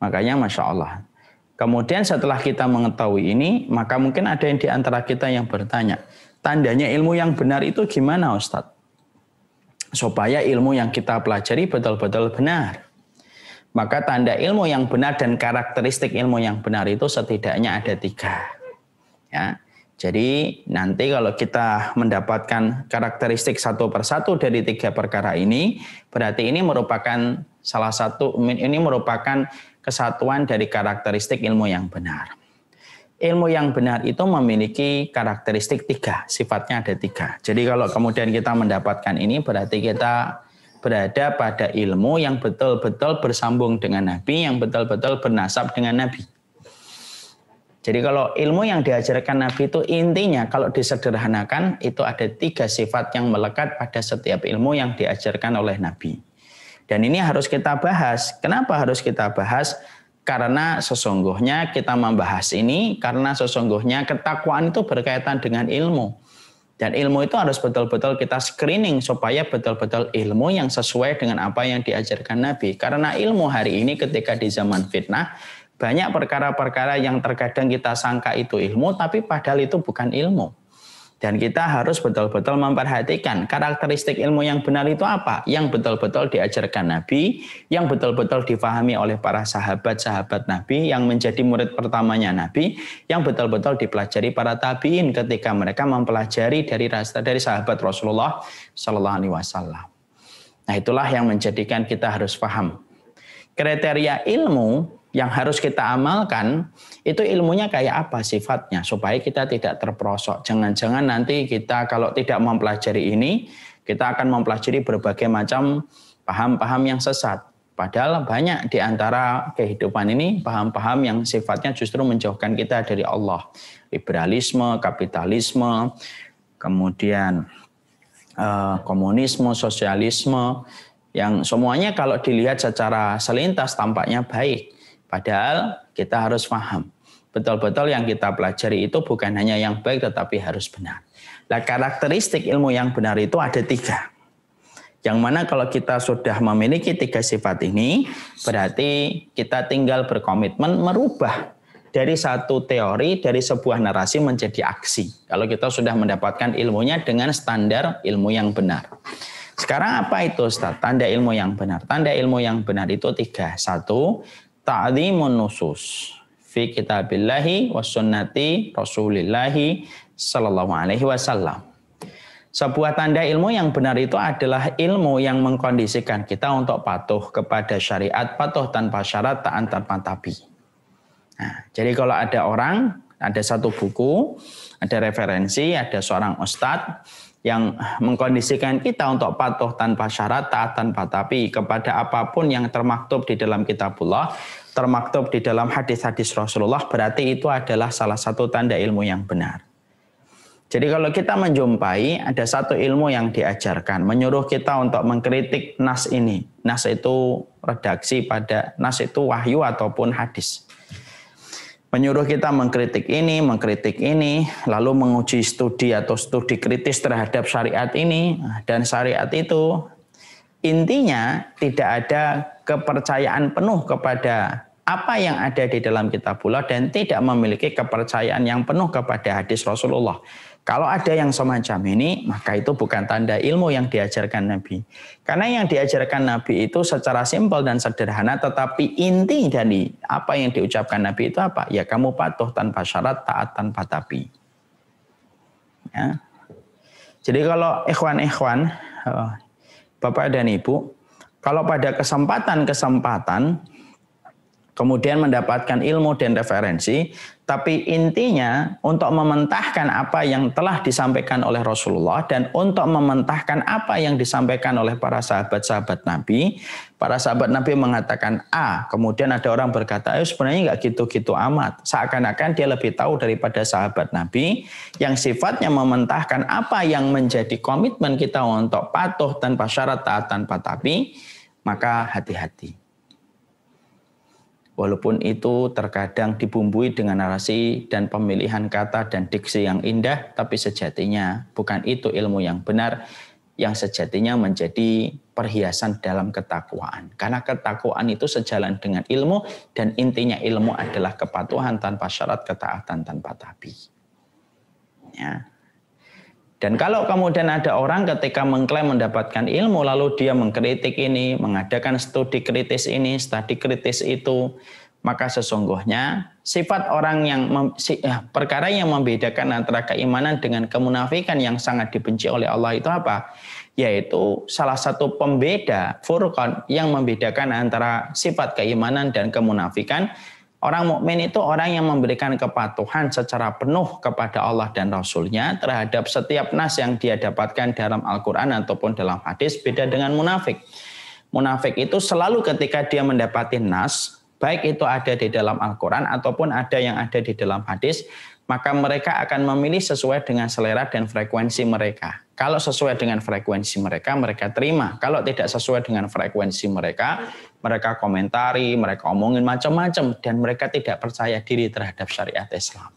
Makanya Masya Allah. Kemudian setelah kita mengetahui ini, maka mungkin ada yang di antara kita yang bertanya, tandanya ilmu yang benar itu gimana Ustadz? Supaya ilmu yang kita pelajari betul-betul benar. Maka tanda ilmu yang benar dan karakteristik ilmu yang benar itu setidaknya ada tiga. Ya. Jadi nanti kalau kita mendapatkan karakteristik satu persatu dari tiga perkara ini, berarti ini merupakan Salah satu ini merupakan kesatuan dari karakteristik ilmu yang benar. Ilmu yang benar itu memiliki karakteristik tiga, sifatnya ada tiga. Jadi kalau kemudian kita mendapatkan ini berarti kita berada pada ilmu yang betul-betul bersambung dengan Nabi, yang betul-betul bernasab dengan Nabi. Jadi kalau ilmu yang diajarkan Nabi itu intinya kalau disederhanakan itu ada tiga sifat yang melekat pada setiap ilmu yang diajarkan oleh Nabi. Dan ini harus kita bahas. Kenapa harus kita bahas? Karena sesungguhnya kita membahas ini karena sesungguhnya ketakwaan itu berkaitan dengan ilmu. Dan ilmu itu harus betul-betul kita screening supaya betul-betul ilmu yang sesuai dengan apa yang diajarkan Nabi. Karena ilmu hari ini ketika di zaman fitnah, banyak perkara-perkara yang terkadang kita sangka itu ilmu, tapi padahal itu bukan ilmu. Dan kita harus betul-betul memperhatikan karakteristik ilmu yang benar itu apa, yang betul-betul diajarkan Nabi, yang betul-betul difahami oleh para sahabat-sahabat Nabi, yang menjadi murid pertamanya Nabi, yang betul-betul dipelajari para tabiin ketika mereka mempelajari dari dari sahabat Rasulullah Shallallahu Alaihi Wasallam. Nah itulah yang menjadikan kita harus paham kriteria ilmu yang harus kita amalkan itu ilmunya kayak apa sifatnya supaya kita tidak terperosok. Jangan-jangan nanti kita kalau tidak mempelajari ini, kita akan mempelajari berbagai macam paham-paham yang sesat. Padahal banyak di antara kehidupan ini paham-paham yang sifatnya justru menjauhkan kita dari Allah. Liberalisme, kapitalisme, kemudian eh, komunisme, sosialisme, yang semuanya kalau dilihat secara selintas tampaknya baik. Padahal kita harus paham, betul-betul yang kita pelajari itu bukan hanya yang baik tetapi harus benar. Nah karakteristik ilmu yang benar itu ada tiga. Yang mana kalau kita sudah memiliki tiga sifat ini, berarti kita tinggal berkomitmen merubah dari satu teori, dari sebuah narasi menjadi aksi. Kalau kita sudah mendapatkan ilmunya dengan standar ilmu yang benar. Sekarang apa itu Ustaz? Tanda ilmu yang benar. Tanda ilmu yang benar itu tiga. Satu, ta'zimun nusus fi kitabillahi wa sunnati rasulillahi sallallahu alaihi wasallam. Sebuah tanda ilmu yang benar itu adalah ilmu yang mengkondisikan kita untuk patuh kepada syariat, patuh tanpa syarat, taat tanpa tabi. Nah, jadi kalau ada orang, ada satu buku, ada referensi, ada seorang ustadz, yang mengkondisikan kita untuk patuh tanpa syarat, taat tanpa tapi kepada apapun yang termaktub di dalam kitabullah, termaktub di dalam hadis-hadis Rasulullah, berarti itu adalah salah satu tanda ilmu yang benar. Jadi kalau kita menjumpai ada satu ilmu yang diajarkan, menyuruh kita untuk mengkritik nas ini. Nas itu redaksi pada nas itu wahyu ataupun hadis menyuruh kita mengkritik ini, mengkritik ini, lalu menguji studi atau studi kritis terhadap syariat ini nah, dan syariat itu. Intinya tidak ada kepercayaan penuh kepada apa yang ada di dalam kitabullah dan tidak memiliki kepercayaan yang penuh kepada hadis Rasulullah kalau ada yang semacam ini, maka itu bukan tanda ilmu yang diajarkan Nabi. Karena yang diajarkan Nabi itu secara simpel dan sederhana, tetapi inti dari apa yang diucapkan Nabi itu apa? Ya kamu patuh tanpa syarat, taat tanpa tapi. Ya. Jadi kalau ikhwan-ikhwan, eh, Bapak dan Ibu, kalau pada kesempatan-kesempatan kemudian mendapatkan ilmu dan referensi, tapi intinya untuk mementahkan apa yang telah disampaikan oleh Rasulullah dan untuk mementahkan apa yang disampaikan oleh para sahabat-sahabat Nabi, para sahabat Nabi mengatakan A, kemudian ada orang berkata, "Eh sebenarnya nggak gitu-gitu amat." Seakan-akan dia lebih tahu daripada sahabat Nabi yang sifatnya mementahkan apa yang menjadi komitmen kita untuk patuh tanpa syarat, taat tanpa tapi, maka hati-hati walaupun itu terkadang dibumbui dengan narasi dan pemilihan kata dan diksi yang indah, tapi sejatinya bukan itu ilmu yang benar, yang sejatinya menjadi perhiasan dalam ketakwaan. Karena ketakwaan itu sejalan dengan ilmu dan intinya ilmu adalah kepatuhan tanpa syarat, ketaatan tanpa tabi. Ya. Dan kalau kemudian ada orang ketika mengklaim mendapatkan ilmu, lalu dia mengkritik ini, mengadakan studi kritis ini, studi kritis itu, maka sesungguhnya sifat orang yang eh, perkara yang membedakan antara keimanan dengan kemunafikan yang sangat dibenci oleh Allah itu apa? Yaitu salah satu pembeda furqan yang membedakan antara sifat keimanan dan kemunafikan Orang mukmin itu orang yang memberikan kepatuhan secara penuh kepada Allah dan Rasul-Nya terhadap setiap nas yang dia dapatkan dalam Al-Quran ataupun dalam hadis beda dengan munafik. Munafik itu selalu ketika dia mendapati nas, baik itu ada di dalam Al-Quran ataupun ada yang ada di dalam hadis, maka mereka akan memilih sesuai dengan selera dan frekuensi mereka. Kalau sesuai dengan frekuensi mereka, mereka terima. Kalau tidak sesuai dengan frekuensi mereka, mereka komentari, mereka omongin macam-macam dan mereka tidak percaya diri terhadap syariat Islam.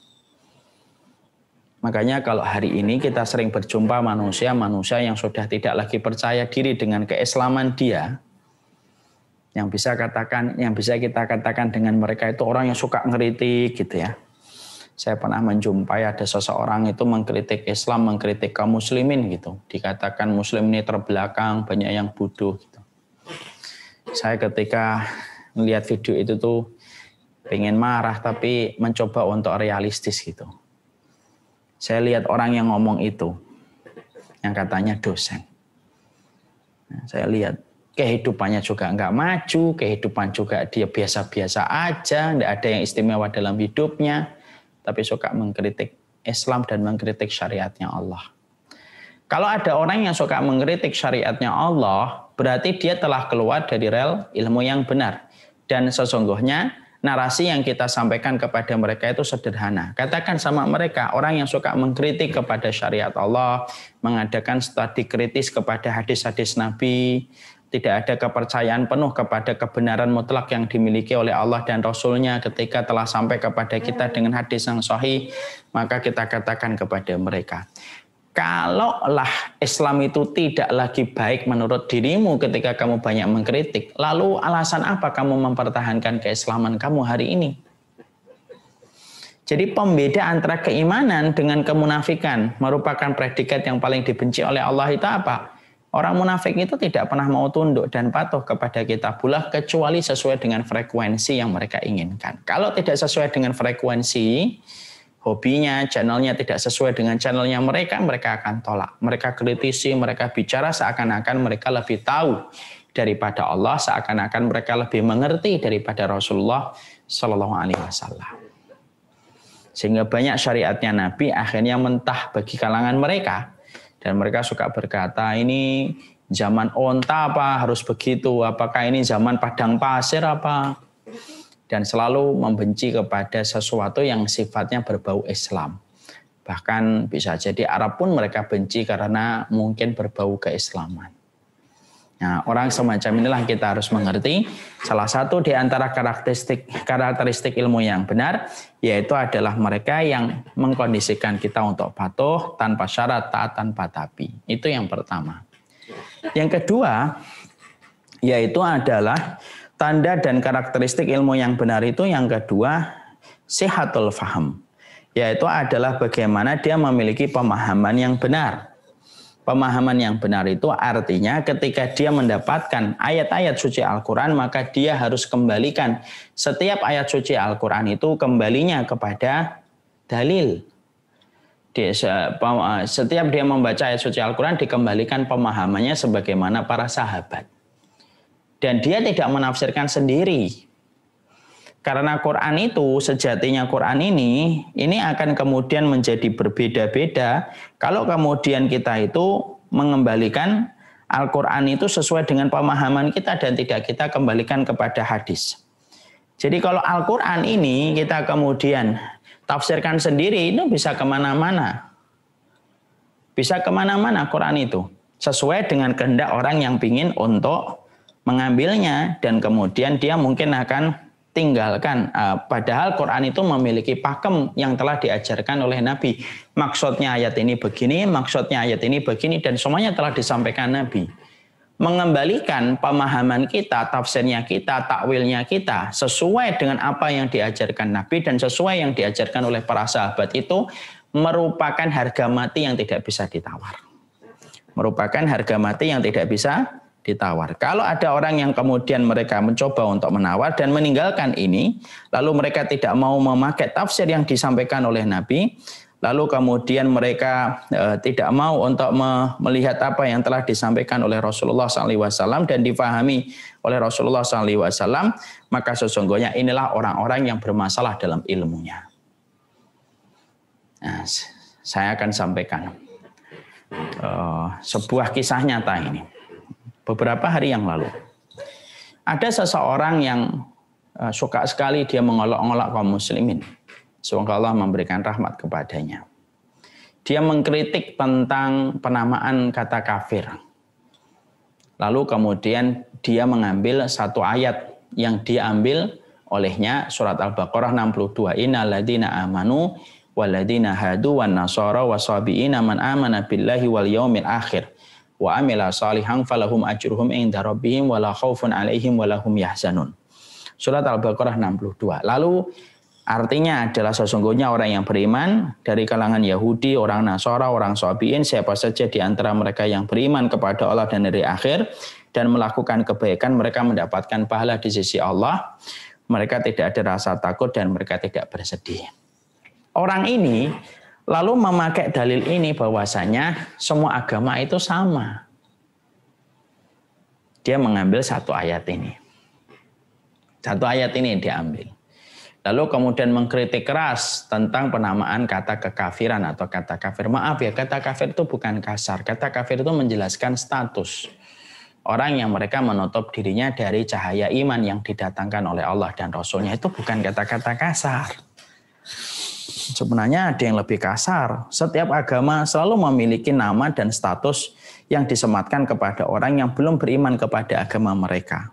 Makanya kalau hari ini kita sering berjumpa manusia-manusia yang sudah tidak lagi percaya diri dengan keislaman dia, yang bisa katakan, yang bisa kita katakan dengan mereka itu orang yang suka ngeritik gitu ya. Saya pernah menjumpai ada seseorang itu mengkritik Islam, mengkritik kaum muslimin gitu. Dikatakan muslim ini terbelakang, banyak yang bodoh saya ketika melihat video itu tuh pengen marah tapi mencoba untuk realistis gitu. Saya lihat orang yang ngomong itu, yang katanya dosen. Nah, saya lihat kehidupannya juga nggak maju, kehidupan juga dia biasa-biasa aja, nggak ada yang istimewa dalam hidupnya, tapi suka mengkritik Islam dan mengkritik syariatnya Allah. Kalau ada orang yang suka mengkritik syariatnya Allah, berarti dia telah keluar dari rel ilmu yang benar. Dan sesungguhnya narasi yang kita sampaikan kepada mereka itu sederhana. Katakan sama mereka, orang yang suka mengkritik kepada syariat Allah, mengadakan studi kritis kepada hadis-hadis Nabi, tidak ada kepercayaan penuh kepada kebenaran mutlak yang dimiliki oleh Allah dan Rasulnya ketika telah sampai kepada kita hmm. dengan hadis yang sahih, maka kita katakan kepada mereka. Kalaulah Islam itu tidak lagi baik menurut dirimu ketika kamu banyak mengkritik, lalu alasan apa kamu mempertahankan keislaman kamu hari ini? Jadi pembeda antara keimanan dengan kemunafikan merupakan predikat yang paling dibenci oleh Allah itu apa? Orang munafik itu tidak pernah mau tunduk dan patuh kepada kita pula kecuali sesuai dengan frekuensi yang mereka inginkan. Kalau tidak sesuai dengan frekuensi, hobinya, channelnya tidak sesuai dengan channelnya mereka, mereka akan tolak. Mereka kritisi, mereka bicara seakan-akan mereka lebih tahu daripada Allah, seakan-akan mereka lebih mengerti daripada Rasulullah Shallallahu Alaihi Wasallam. Sehingga banyak syariatnya Nabi akhirnya mentah bagi kalangan mereka dan mereka suka berkata ini zaman onta apa harus begitu, apakah ini zaman padang pasir apa? dan selalu membenci kepada sesuatu yang sifatnya berbau Islam. Bahkan bisa jadi Arab pun mereka benci karena mungkin berbau keislaman. Nah, orang semacam inilah kita harus mengerti. Salah satu di antara karakteristik karakteristik ilmu yang benar yaitu adalah mereka yang mengkondisikan kita untuk patuh tanpa syarat, taat tanpa tapi. Itu yang pertama. Yang kedua yaitu adalah Tanda dan karakteristik ilmu yang benar itu yang kedua sehatul faham. Yaitu adalah bagaimana dia memiliki pemahaman yang benar. Pemahaman yang benar itu artinya ketika dia mendapatkan ayat-ayat suci Al-Quran, maka dia harus kembalikan setiap ayat suci Al-Quran itu kembalinya kepada dalil. Setiap dia membaca ayat suci Al-Quran, dikembalikan pemahamannya sebagaimana para sahabat dan dia tidak menafsirkan sendiri. Karena Quran itu sejatinya Quran ini ini akan kemudian menjadi berbeda-beda kalau kemudian kita itu mengembalikan Al-Quran itu sesuai dengan pemahaman kita dan tidak kita kembalikan kepada hadis. Jadi kalau Al-Quran ini kita kemudian tafsirkan sendiri itu bisa kemana-mana. Bisa kemana-mana Quran itu. Sesuai dengan kehendak orang yang ingin untuk mengambilnya dan kemudian dia mungkin akan tinggalkan. Ah, padahal Quran itu memiliki pakem yang telah diajarkan oleh Nabi. Maksudnya ayat ini begini, maksudnya ayat ini begini, dan semuanya telah disampaikan Nabi. Mengembalikan pemahaman kita, tafsirnya kita, takwilnya kita sesuai dengan apa yang diajarkan Nabi dan sesuai yang diajarkan oleh para sahabat itu merupakan harga mati yang tidak bisa ditawar. Merupakan harga mati yang tidak bisa ditawar. Kalau ada orang yang kemudian mereka mencoba untuk menawar dan meninggalkan ini, lalu mereka tidak mau memakai tafsir yang disampaikan oleh Nabi, lalu kemudian mereka e, tidak mau untuk me, melihat apa yang telah disampaikan oleh Rasulullah SAW dan difahami oleh Rasulullah SAW, maka sesungguhnya inilah orang-orang yang bermasalah dalam ilmunya. Nah, saya akan sampaikan e, sebuah kisah nyata ini beberapa hari yang lalu. Ada seseorang yang eh, suka sekali dia mengolok-olok kaum muslimin. Semoga Allah memberikan rahmat kepadanya. Dia mengkritik tentang penamaan kata kafir. Lalu kemudian dia mengambil satu ayat yang diambil olehnya surat Al-Baqarah 62 innalladzina amanu waladina hadu wa nasara wasabiina man amana billahi wal yaumil akhir wa amila salihan falahum ajruhum inda rabbihim wala khaufun alaihim wala hum yahzanun. Surat Al-Baqarah 62. Lalu artinya adalah sesungguhnya orang yang beriman dari kalangan Yahudi, orang Nasara, orang Sabiin, siapa saja di antara mereka yang beriman kepada Allah dan dari akhir dan melakukan kebaikan mereka mendapatkan pahala di sisi Allah. Mereka tidak ada rasa takut dan mereka tidak bersedih. Orang ini Lalu memakai dalil ini bahwasanya semua agama itu sama. Dia mengambil satu ayat ini. Satu ayat ini diambil. Lalu kemudian mengkritik keras tentang penamaan kata kekafiran atau kata kafir. Maaf ya, kata kafir itu bukan kasar. Kata kafir itu menjelaskan status. Orang yang mereka menutup dirinya dari cahaya iman yang didatangkan oleh Allah dan Rasulnya itu bukan kata-kata kasar. Sebenarnya ada yang lebih kasar. Setiap agama selalu memiliki nama dan status yang disematkan kepada orang yang belum beriman kepada agama mereka.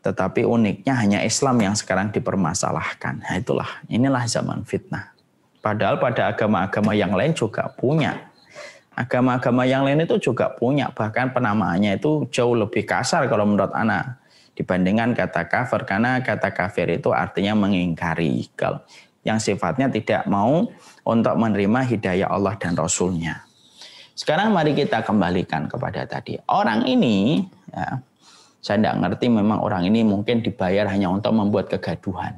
Tetapi uniknya hanya Islam yang sekarang dipermasalahkan. Nah, itulah, inilah zaman fitnah. Padahal pada agama-agama yang lain juga punya. Agama-agama yang lain itu juga punya, bahkan penamaannya itu jauh lebih kasar kalau menurut anak dibandingkan kata kafir karena kata kafir itu artinya mengingkari. Kalau yang sifatnya tidak mau untuk menerima hidayah Allah dan Rasulnya. Sekarang mari kita kembalikan kepada tadi. Orang ini, ya, saya tidak ngerti memang orang ini mungkin dibayar hanya untuk membuat kegaduhan.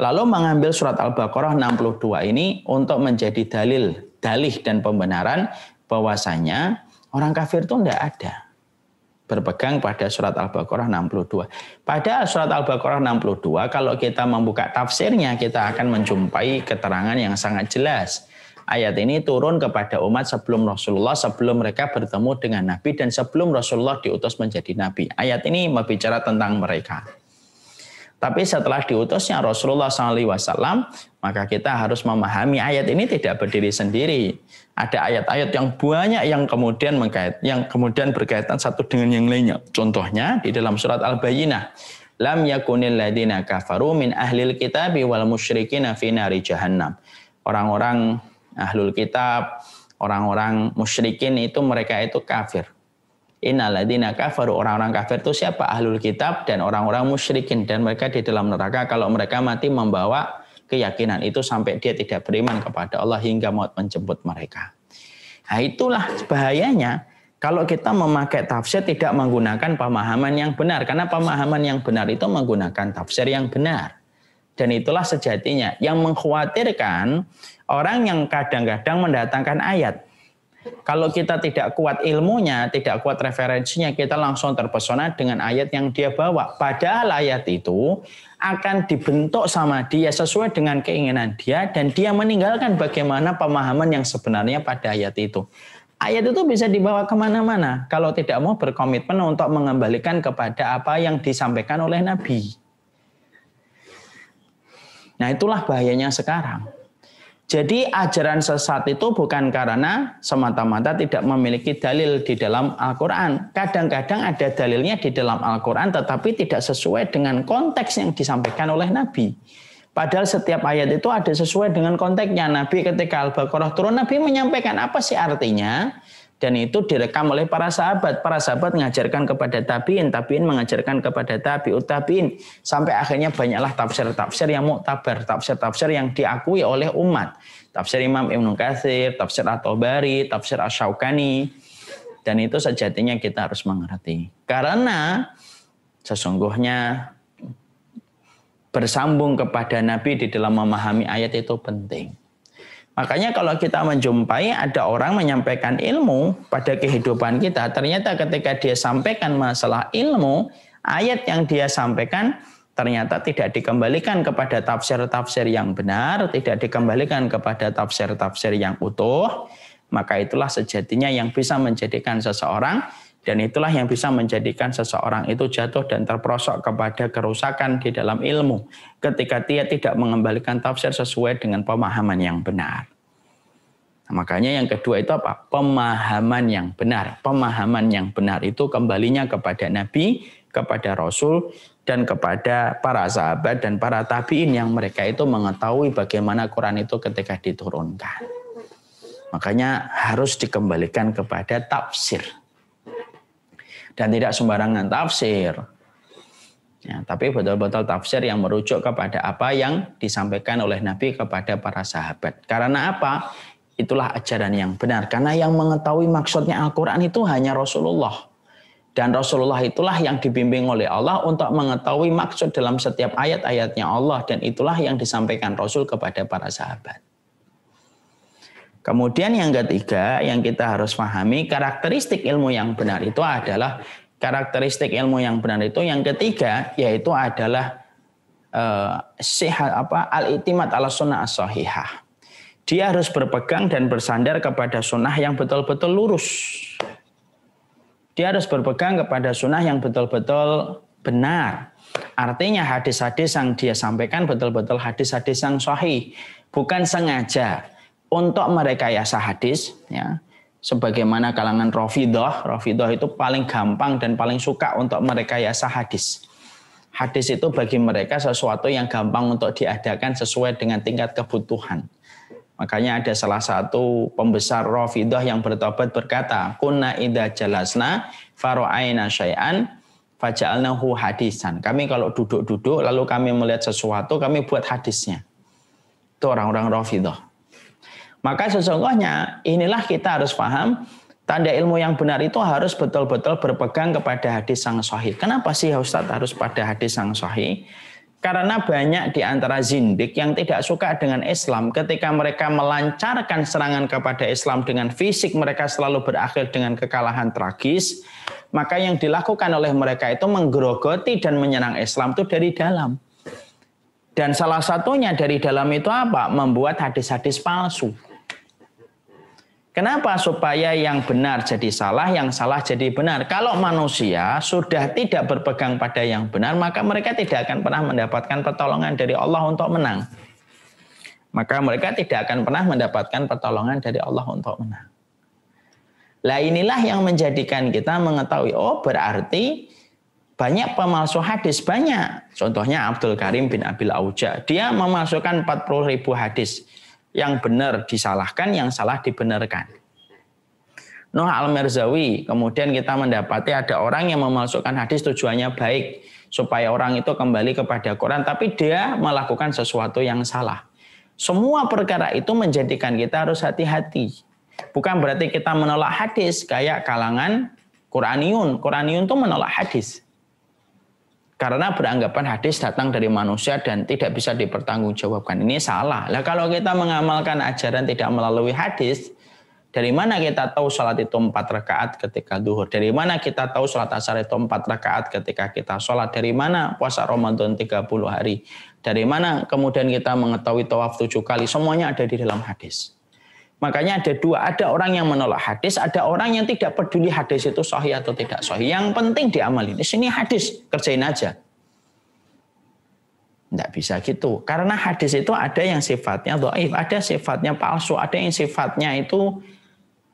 Lalu mengambil surat Al-Baqarah 62 ini untuk menjadi dalil, dalih dan pembenaran bahwasanya orang kafir itu tidak ada berpegang pada surat Al-Baqarah 62. Pada surat Al-Baqarah 62 kalau kita membuka tafsirnya kita akan menjumpai keterangan yang sangat jelas. Ayat ini turun kepada umat sebelum Rasulullah, sebelum mereka bertemu dengan Nabi dan sebelum Rasulullah diutus menjadi Nabi. Ayat ini berbicara tentang mereka. Tapi setelah diutusnya Rasulullah SAW, maka kita harus memahami ayat ini tidak berdiri sendiri. Ada ayat-ayat yang banyak yang kemudian mengkait, yang kemudian berkaitan satu dengan yang lainnya. Contohnya di dalam surat Al-Bayyinah, lam yakunil ladina kafaru min ahlil kitab wal musyrikin fi nari jahannam. Orang-orang ahlul kitab, orang-orang musyrikin itu mereka itu kafir. Innaladina kafir orang-orang kafir itu siapa? Ahlul kitab dan orang-orang musyrikin dan mereka di dalam neraka kalau mereka mati membawa keyakinan itu sampai dia tidak beriman kepada Allah hingga maut menjemput mereka. Nah, itulah bahayanya kalau kita memakai tafsir tidak menggunakan pemahaman yang benar karena pemahaman yang benar itu menggunakan tafsir yang benar. Dan itulah sejatinya yang mengkhawatirkan orang yang kadang-kadang mendatangkan ayat kalau kita tidak kuat ilmunya, tidak kuat referensinya, kita langsung terpesona dengan ayat yang dia bawa. Padahal ayat itu akan dibentuk sama dia sesuai dengan keinginan dia dan dia meninggalkan bagaimana pemahaman yang sebenarnya pada ayat itu. Ayat itu bisa dibawa kemana-mana kalau tidak mau berkomitmen untuk mengembalikan kepada apa yang disampaikan oleh Nabi. Nah itulah bahayanya sekarang jadi ajaran sesat itu bukan karena semata-mata tidak memiliki dalil di dalam Al-Quran. Kadang-kadang ada dalilnya di dalam Al-Quran tetapi tidak sesuai dengan konteks yang disampaikan oleh Nabi. Padahal setiap ayat itu ada sesuai dengan konteksnya. Nabi ketika Al-Baqarah turun, Nabi menyampaikan apa sih artinya? dan itu direkam oleh para sahabat. Para sahabat mengajarkan kepada tabiin, tabiin mengajarkan kepada tabiut tabiin sampai akhirnya banyaklah tafsir-tafsir yang muktabar, tafsir-tafsir yang diakui oleh umat. Tafsir Imam Ibnu Katsir, tafsir At-Tabari, tafsir asy Dan itu sejatinya kita harus mengerti. Karena sesungguhnya bersambung kepada Nabi di dalam memahami ayat itu penting. Makanya kalau kita menjumpai ada orang menyampaikan ilmu pada kehidupan kita, ternyata ketika dia sampaikan masalah ilmu, ayat yang dia sampaikan ternyata tidak dikembalikan kepada tafsir-tafsir yang benar, tidak dikembalikan kepada tafsir-tafsir yang utuh, maka itulah sejatinya yang bisa menjadikan seseorang dan itulah yang bisa menjadikan seseorang itu jatuh dan terperosok kepada kerusakan di dalam ilmu ketika dia tidak mengembalikan tafsir sesuai dengan pemahaman yang benar. Nah, makanya yang kedua itu apa? Pemahaman yang benar. Pemahaman yang benar itu kembalinya kepada Nabi, kepada Rasul, dan kepada para sahabat dan para tabiin yang mereka itu mengetahui bagaimana Quran itu ketika diturunkan. Makanya harus dikembalikan kepada tafsir, dan tidak sembarangan tafsir. Ya, tapi betul-betul tafsir yang merujuk kepada apa yang disampaikan oleh Nabi kepada para sahabat. Karena apa? Itulah ajaran yang benar. Karena yang mengetahui maksudnya Al-Quran itu hanya Rasulullah. Dan Rasulullah itulah yang dibimbing oleh Allah untuk mengetahui maksud dalam setiap ayat-ayatnya Allah. Dan itulah yang disampaikan Rasul kepada para sahabat. Kemudian yang ketiga yang kita harus pahami karakteristik ilmu yang benar itu adalah karakteristik ilmu yang benar itu yang ketiga yaitu adalah uh, apa al itimat ala sunnah as -sahihah. Dia harus berpegang dan bersandar kepada sunnah yang betul-betul lurus. Dia harus berpegang kepada sunnah yang betul-betul benar. Artinya hadis-hadis yang dia sampaikan betul-betul hadis-hadis yang sahih, bukan sengaja untuk merekayasa hadis ya sebagaimana kalangan Rafidah, Rafidah itu paling gampang dan paling suka untuk merekayasa hadis. Hadis itu bagi mereka sesuatu yang gampang untuk diadakan sesuai dengan tingkat kebutuhan. Makanya ada salah satu pembesar Rafidah yang bertobat berkata, "Kunna idza jalasna faraina syai'an faja'alnahu hadisan." Kami kalau duduk-duduk lalu kami melihat sesuatu, kami buat hadisnya. Itu orang-orang Rafidah maka sesungguhnya inilah kita harus paham tanda ilmu yang benar itu harus betul-betul berpegang kepada hadis sang sahih. Kenapa sih Ustaz harus pada hadis sang sahih? Karena banyak di antara zindik yang tidak suka dengan Islam ketika mereka melancarkan serangan kepada Islam dengan fisik mereka selalu berakhir dengan kekalahan tragis. Maka yang dilakukan oleh mereka itu menggerogoti dan menyerang Islam itu dari dalam. Dan salah satunya dari dalam itu apa? Membuat hadis-hadis palsu. Kenapa? Supaya yang benar jadi salah, yang salah jadi benar. Kalau manusia sudah tidak berpegang pada yang benar, maka mereka tidak akan pernah mendapatkan pertolongan dari Allah untuk menang. Maka mereka tidak akan pernah mendapatkan pertolongan dari Allah untuk menang. Lah inilah yang menjadikan kita mengetahui, oh berarti banyak pemalsu hadis, banyak. Contohnya Abdul Karim bin Abil Auja. Dia memasukkan 40 ribu hadis yang benar disalahkan, yang salah dibenarkan. Nuh al-Mirzawi, kemudian kita mendapati ada orang yang memasukkan hadis tujuannya baik, supaya orang itu kembali kepada Quran, tapi dia melakukan sesuatu yang salah. Semua perkara itu menjadikan kita harus hati-hati. Bukan berarti kita menolak hadis kayak kalangan Quraniyun. Quraniyun itu menolak hadis karena beranggapan hadis datang dari manusia dan tidak bisa dipertanggungjawabkan. Ini salah. Nah, kalau kita mengamalkan ajaran tidak melalui hadis, dari mana kita tahu sholat itu empat rakaat ketika duhur? Dari mana kita tahu sholat asar itu empat rakaat ketika kita sholat? Dari mana puasa Ramadan 30 hari? Dari mana kemudian kita mengetahui tawaf tujuh kali? Semuanya ada di dalam hadis. Makanya ada dua, ada orang yang menolak hadis, ada orang yang tidak peduli hadis itu sahih atau tidak sahih. Yang penting diamalin. Di sini hadis, kerjain aja. Tidak bisa gitu. Karena hadis itu ada yang sifatnya do'if, ada sifatnya palsu, ada yang sifatnya itu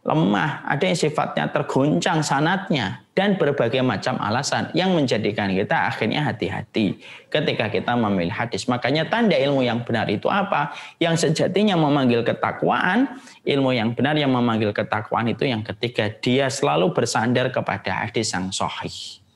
lemah, ada yang sifatnya tergoncang sanatnya, dan berbagai macam alasan yang menjadikan kita akhirnya hati-hati ketika kita memilih hadis. Makanya tanda ilmu yang benar itu apa? Yang sejatinya memanggil ketakwaan, ilmu yang benar yang memanggil ketakwaan itu yang ketika dia selalu bersandar kepada hadis yang sahih.